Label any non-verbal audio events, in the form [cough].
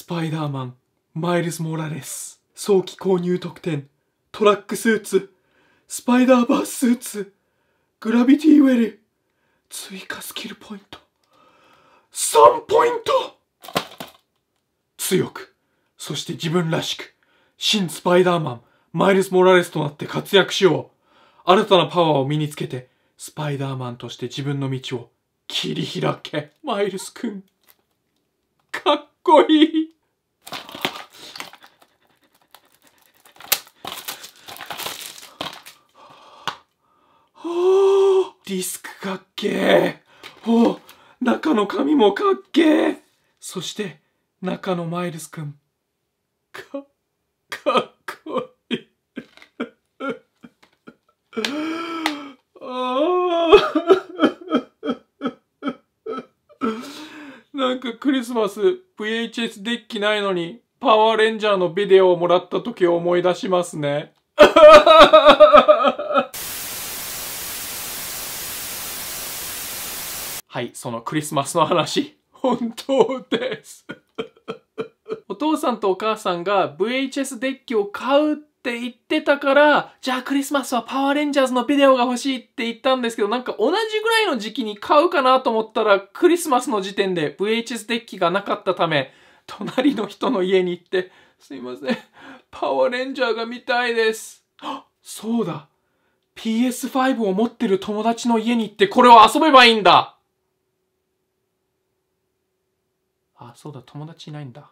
スパイダーマン、マイルズ・モラレス、早期購入特典、トラックスーツ、スパイダーバーススーツ、グラビティウェル、追加スキルポイント、3ポイント強く、そして自分らしく、新スパイダーマン、マイルズ・モラレスとなって活躍しよう。新たなパワーを身につけて、スパイダーマンとして自分の道を切り開け、マイルスくん。かっこいい。ディスクかっけー。お中の髪もかっけー。そして、中のマイルスくん。か、かっこいい。ああ。なんかクリスマス VHS デッキないのにパワーレンジャーのビデオをもらった時を思い出しますね。[laughs] はい、そのクリスマスの話、[laughs] 本当です [laughs] お父さんとお母さんが VHS デッキを買うっって言ってたから、じゃあクリスマスはパワーレンジャーズのビデオが欲しいって言ったんですけど、なんか同じぐらいの時期に買うかなと思ったら、クリスマスの時点で VHS デッキがなかったため、隣の人の家に行って、すいません、パワーレンジャーが見たいです。あ、そうだ。PS5 を持ってる友達の家に行ってこれを遊べばいいんだあ、そうだ、友達いないんだ。